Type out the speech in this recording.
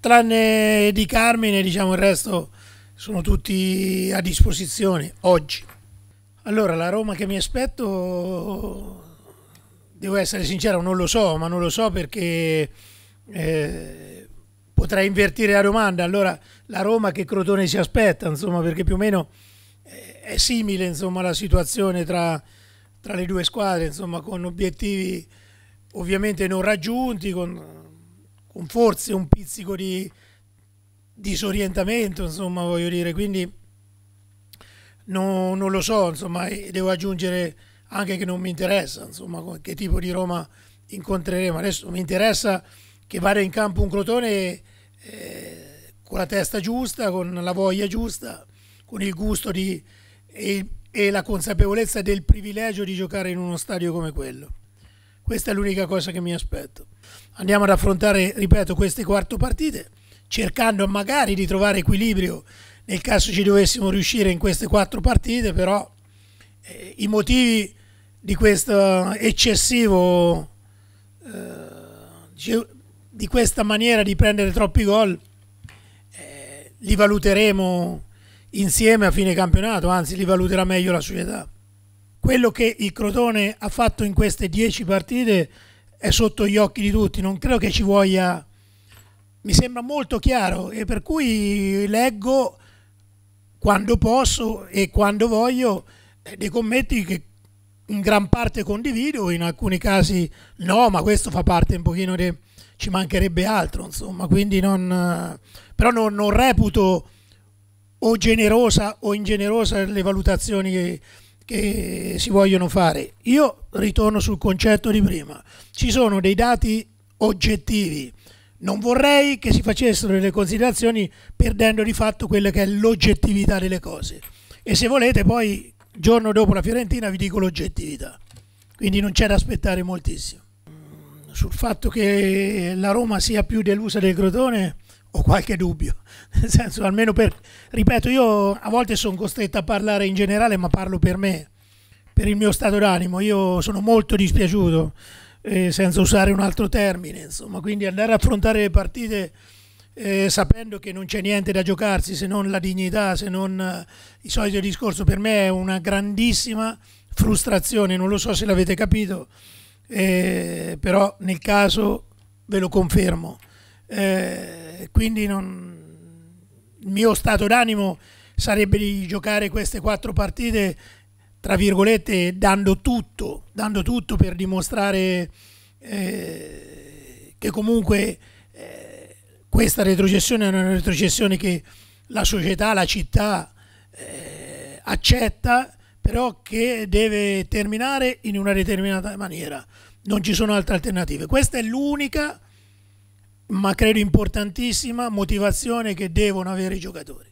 tranne di Carmine, diciamo il resto sono tutti a disposizione oggi. Allora, la Roma che mi aspetto, devo essere sincero, non lo so, ma non lo so perché eh, potrei invertire la domanda. Allora, la Roma che Crotone si aspetta, insomma, perché più o meno eh, è simile insomma, la situazione tra, tra le due squadre, insomma, con obiettivi ovviamente non raggiunti, con con forse un pizzico di disorientamento, insomma, voglio dire, quindi no, non lo so, insomma, devo aggiungere anche che non mi interessa, insomma, che tipo di Roma incontreremo. Adesso mi interessa che vada in campo un Crotone eh, con la testa giusta, con la voglia giusta, con il gusto di, e, e la consapevolezza del privilegio di giocare in uno stadio come quello. Questa è l'unica cosa che mi aspetto andiamo ad affrontare, ripeto, queste quarto partite, cercando magari di trovare equilibrio nel caso ci dovessimo riuscire in queste quattro partite, però eh, i motivi di questo eccessivo, eh, di questa maniera di prendere troppi gol, eh, li valuteremo insieme a fine campionato, anzi li valuterà meglio la società. Quello che il Crotone ha fatto in queste dieci partite è sotto gli occhi di tutti, non credo che ci voglia, mi sembra molto chiaro e per cui leggo quando posso e quando voglio eh, dei commenti che in gran parte condivido, in alcuni casi no, ma questo fa parte un pochino di... ci mancherebbe altro, insomma, quindi non... Eh, però non, non reputo o generosa o ingenerosa le valutazioni che che si vogliono fare. Io ritorno sul concetto di prima. Ci sono dei dati oggettivi. Non vorrei che si facessero delle considerazioni perdendo di fatto quella che è l'oggettività delle cose. E se volete poi, giorno dopo la Fiorentina, vi dico l'oggettività. Quindi non c'è da aspettare moltissimo sul fatto che la Roma sia più delusa del Crotone ho qualche dubbio, nel senso almeno per, ripeto, io a volte sono costretto a parlare in generale, ma parlo per me, per il mio stato d'animo, io sono molto dispiaciuto, eh, senza usare un altro termine, insomma, quindi andare a affrontare le partite eh, sapendo che non c'è niente da giocarsi se non la dignità, se non eh, il solito discorso, per me è una grandissima frustrazione, non lo so se l'avete capito eh, però nel caso ve lo confermo. Eh, quindi non... il mio stato d'animo sarebbe di giocare queste quattro partite, tra virgolette, dando tutto, dando tutto per dimostrare eh, che comunque eh, questa retrocessione è una retrocessione che la società, la città eh, accetta però che deve terminare in una determinata maniera. Non ci sono altre alternative. Questa è l'unica, ma credo importantissima, motivazione che devono avere i giocatori.